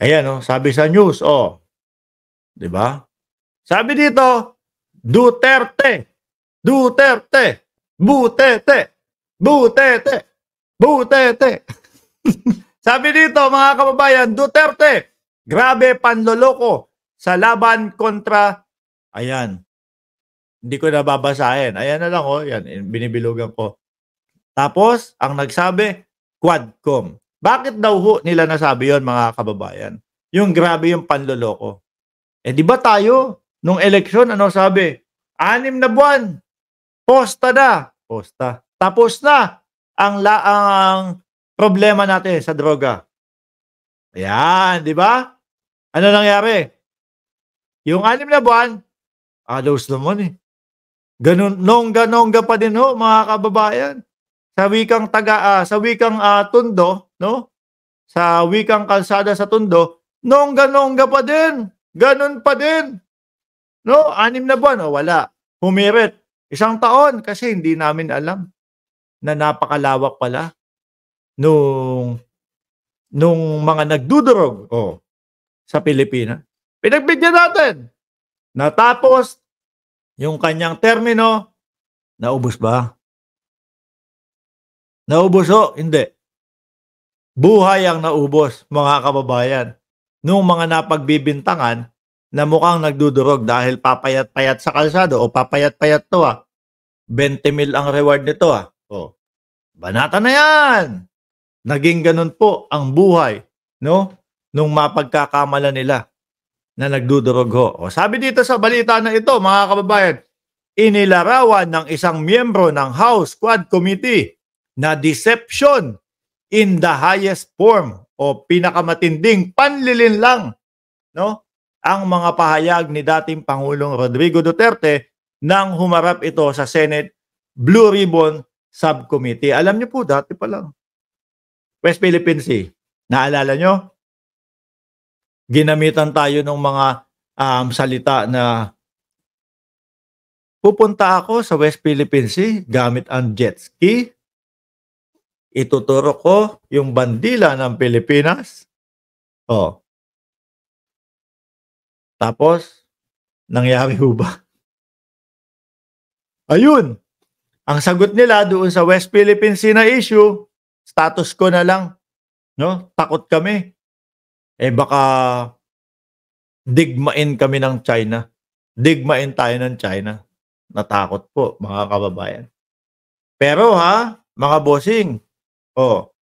Ayan, oh, sabi sa news, oh. 'Di ba? Sabi dito, Duterte. Duterte. Butete. Butete. Butete. sabi dito, mga kababayan, Duterte, grabe panloloko sa laban kontra ayan. Hindi ko nababasahin. Ayan na lang oh, yan binibilugan ko. Tapos ang nagsabi, Quadcom. Bakit daw ho nila nasabi yon mga kababayan? Yung grabe yung panloloko. Eh di ba tayo, nung eleksyon, ano sabi? Anim na buwan, posta na. Posta. Tapos na ang, la ang problema natin sa droga. Ayan, di ba? Ano nangyari? Yung anim na buwan, alos naman eh. Ganun, nongga-nongga pa din ho, mga kababayan. Sa wikang taga, uh, sa wikang uh, tundo, no? Sa wikang kalsada sa Tondo, nongga-nongga pa din. Ganon pa din. No, anim na buwan, o wala. Humirit. Isang taon kasi hindi namin alam na napakalawak pala nung nung mga nagdudurog oh, sa Pilipinas. Pinagbigyan natin. Natapos yung kanyang termino, naubos ba? Naubos o? Oh? Hindi. Buhay ang naubos, mga kababayan, nung mga napagbibintangan na mukhang nagdudurog dahil papayat-payat sa kalsado o papayat-payat to ah. 20 mil ang reward nito ah. Oh. banata na yan! Naging ganun po ang buhay, no? Nung mapagkakamala nila na nagdudurog ho. O, sabi dito sa balita na ito, mga kababayan, inilarawan ng isang miyembro ng House Quad Committee na deception in the highest form o pinakamatinding panlilinlang no? ang mga pahayag ni dating Pangulong Rodrigo Duterte nang humarap ito sa Senate Blue Ribbon Subcommittee. Alam niyo po, dati pa lang. West Philippine Sea. Naalala niyo? Ginamitan tayo ng mga um, salita na pupunta ako sa West Philippine Sea gamit ang jet ski, ituturo ko yung bandila ng Pilipinas. Oh. Tapos, nangyari ho ba? Ayun! Ang sagot nila doon sa West Philippine Sea na issue, status ko na lang. No? Takot kami. Eh baka digmain kami ng China. Digmain tayo ng China. Natakot po, mga kababayan. Pero ha, mga bossing, Oh.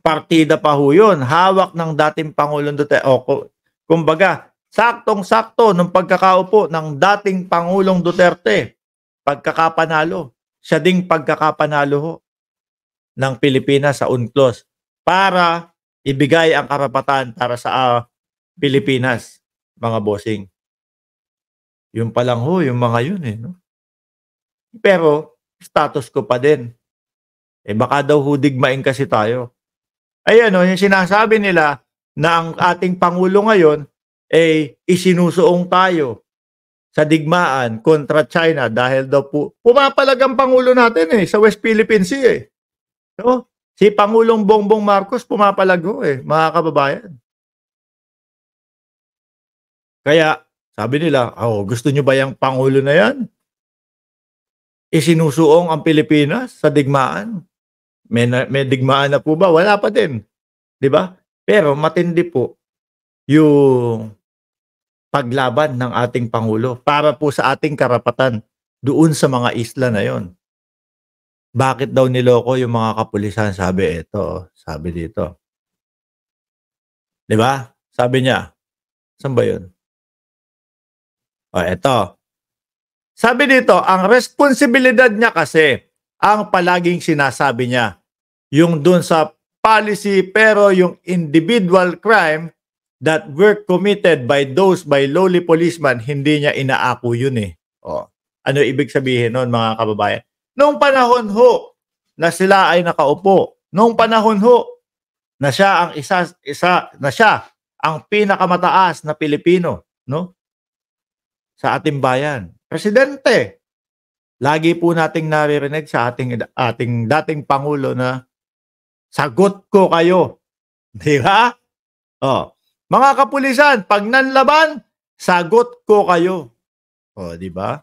Partida pa ho yun. Hawak ng dating Pangulong Duterte. O, kumbaga, saktong-sakto nung pagkakaupo ng dating Pangulong Duterte, pagkakapanalo. Siya ding pagkakapanalo ho ng Pilipinas sa UNCLOS para ibigay ang karapatan para sa uh, Pilipinas, mga bossing. Yung pa lang ho, yung mga yun eh. No? Pero status ko pa din eh baka daw hudigmain kasi tayo. Ayan o, yung sinasabi nila na ang ating Pangulo ngayon ay eh, isinusuong tayo sa digmaan kontra China dahil daw po pumapalag ang Pangulo natin eh sa West Philippine Sea eh. No? si Pangulong Bongbong Marcos pumapalag ho eh, mga kababayan. Kaya, sabi nila, oh, gusto nyo ba yung Pangulo na yan? Isinusuong ang Pilipinas sa digmaan? May, may digmaan na po ba? Wala pa din. Di ba? Pero matindi po yung paglaban ng ating Pangulo para po sa ating karapatan doon sa mga isla na yon. Bakit daw niloko yung mga kapulisan? Sabi ito, sabi dito. 'Di ba? Sabi niya. Saan ba 'yun? O, ito. Sabi dito, ang responsibilidad niya kasi ang palaging sinasabi niya. Yung dun sa policy pero yung individual crime that were committed by those by lowly policemen, hindi niya inaako yun eh. O, oh. ano ibig sabihin nun mga kababayan? Noong panahon ho na sila ay nakaupo, noong panahon ho na siya ang isa, isa na siya ang pinakamataas na Pilipino, no? Sa ating bayan. Presidente, lagi po nating naririnig sa ating, ating dating Pangulo na sagot ko kayo. Di ba? Oh. Mga kapulisan, pag nanlaban, sagot ko kayo. oh, di ba?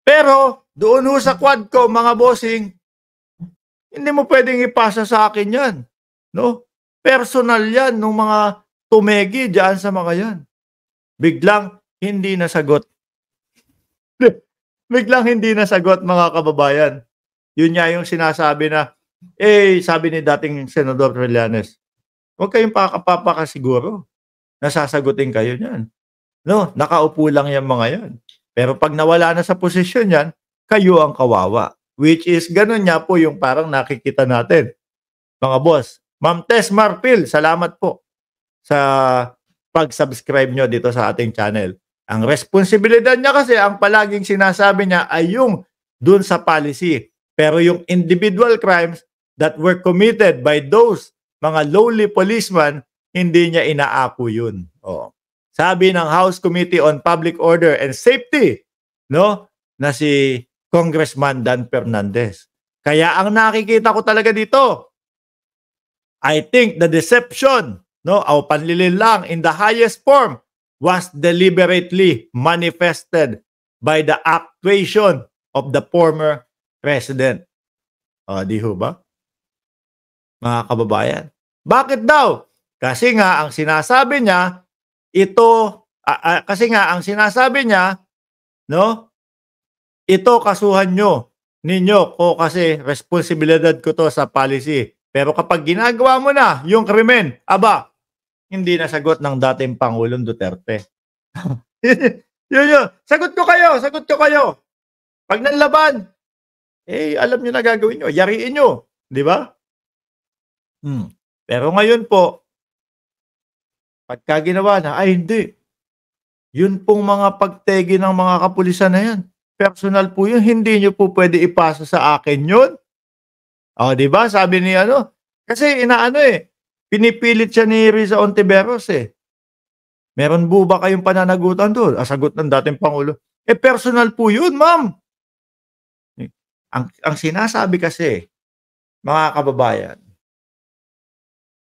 Pero, doon ho sa quad ko, mga bossing, hindi mo pwedeng ipasa sa akin yan. No? Personal yan ng mga tumegi diyan sa mga yan. Biglang, hindi nasagot. biglang hindi nasagot mga kababayan. Yun nga yung sinasabi na, eh, sabi ni dating Senador Trillanes, huwag kayong pakapapaka siguro. Nasasagutin kayo niyan. No, nakaupo lang yung mga yan. Pero pag nawala na sa posisyon yan, kayo ang kawawa. Which is, ganun niya po yung parang nakikita natin. Mga boss, Ma'am Tess Marpil, salamat po sa pag-subscribe nyo dito sa ating channel. Ang responsibilidad niya kasi ang palaging sinasabi niya ay yung dun sa policy. Pero yung individual crimes that were committed by those mga lowly policemen, hindi niya inaako yun. Oh. Sabi ng House Committee on Public Order and Safety, no, na si Congressman Dan Fernandez. Kaya ang nakikita ko talaga dito, I think the deception, no, o panlilin lang in the highest form was deliberately manifested by the actuation of the former president. O, ah, di ho ba? Mga kababayan. Bakit daw? Kasi nga ang sinasabi niya, ito, uh, uh, kasi nga ang sinasabi niya, no? Ito kasuhan nyo, ninyo ko kasi responsibilidad ko to sa policy. Pero kapag ginagawa mo na yung krimen, aba, hindi nasagot ng dating Pangulong Duterte. yun yun. Sagot ko kayo, sagot ko kayo. Pag nanlaban, eh alam niyo na gagawin niyo, yariin niyo, di ba? Hmm. Pero ngayon po, pagka ginawa na, ay hindi. Yun pong mga pagtegi ng mga kapulisan na yan. Personal po yun, hindi niyo po pwede ipasa sa akin yun. O, oh, di ba? Sabi ni ano, kasi inaano eh, Pinipilit siya ni Riza Ontiveros eh. Meron po ba kayong pananagutan doon? Asagot ah, ng dating Pangulo. Eh personal po yun, ma'am. Eh, ang, ang sinasabi kasi, mga kababayan,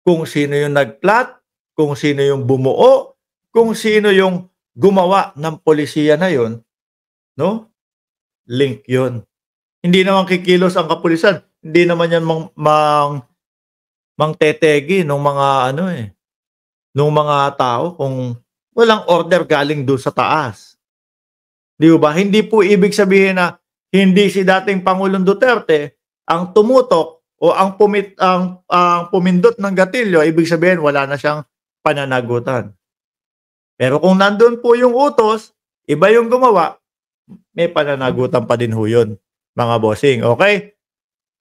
kung sino yung nagplat, kung sino yung bumuo, kung sino yung gumawa ng polisiya na yon, no? Link yun. Hindi naman kikilos ang kapulisan. Hindi naman yan mang, mang mangtetegi nung mga ano eh, nung mga tao kung walang order galing doon sa taas. Di ba? Hindi po ibig sabihin na hindi si dating Pangulong Duterte ang tumutok o ang, pumit, ang, ang pumindot ng gatilyo, ibig sabihin wala na siyang pananagutan. Pero kung nandun po yung utos, iba yung gumawa, may pananagutan pa din ho yun, mga bossing. Okay?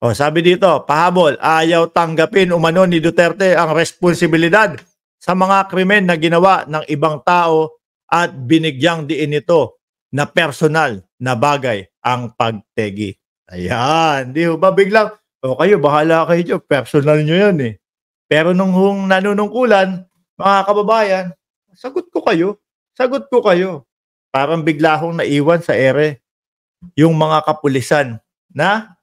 O, oh, sabi dito, pahabol, ayaw tanggapin umano ni Duterte ang responsibilidad sa mga krimen na ginawa ng ibang tao at binigyang diin ito na personal na bagay ang pagtegi. Ayan, di ba biglang, o oh, kayo, bahala kayo personal nyo yan eh. Pero nung hung nanunungkulan, mga kababayan, sagot ko kayo, sagot ko kayo. Parang bigla hong naiwan sa ere yung mga kapulisan na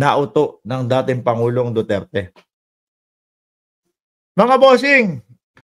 nauto ng dating Pangulong Duterte. Mga bossing,